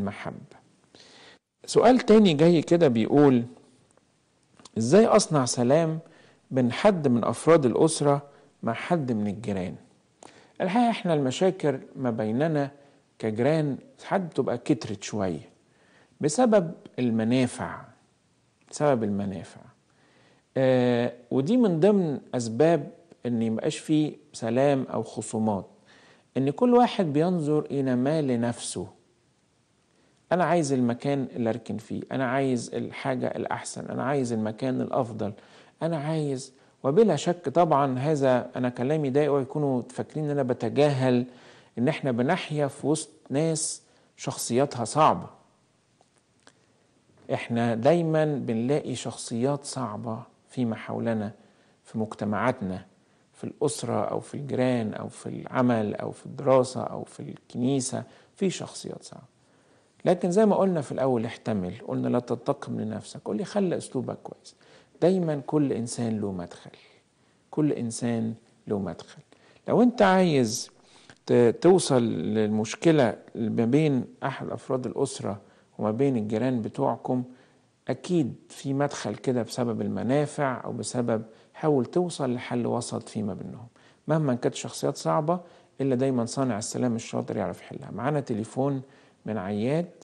المحبة سؤال تاني جاي كده بيقول ازاي اصنع سلام بين حد من افراد الاسرة مع حد من الجيران الحقيقة احنا المشاكل ما بيننا كجيران حد تبقى كترت شوية بسبب المنافع بسبب المنافع آه ودي من ضمن اسباب ان يبقاش فيه سلام او خصومات ان كل واحد بينظر الى ما لنفسه انا عايز المكان اللي اركن فيه انا عايز الحاجه الاحسن انا عايز المكان الافضل انا عايز وبلا شك طبعا هذا انا كلامي ده يكونوا فاكرين ان انا بتجاهل ان احنا بنحيا في وسط ناس شخصياتها صعبه احنا دايما بنلاقي شخصيات صعبه فيما حولنا في مجتمعاتنا في الاسره او في الجيران او في العمل او في الدراسه او في الكنيسه في شخصيات صعبه لكن زي ما قلنا في الأول احتمل قلنا لا تنتقم لنفسك قول لي خلي أسلوبك كويس دايما كل إنسان له مدخل كل إنسان له مدخل لو أنت عايز توصل للمشكلة ما بين أحد أفراد الأسرة وما بين الجيران بتوعكم أكيد في مدخل كده بسبب المنافع أو بسبب حاول توصل لحل وسط فيما بينهم مهما كانت شخصيات صعبة إلا دايما صانع السلام الشاطر يعرف يحلها معانا تليفون من عياد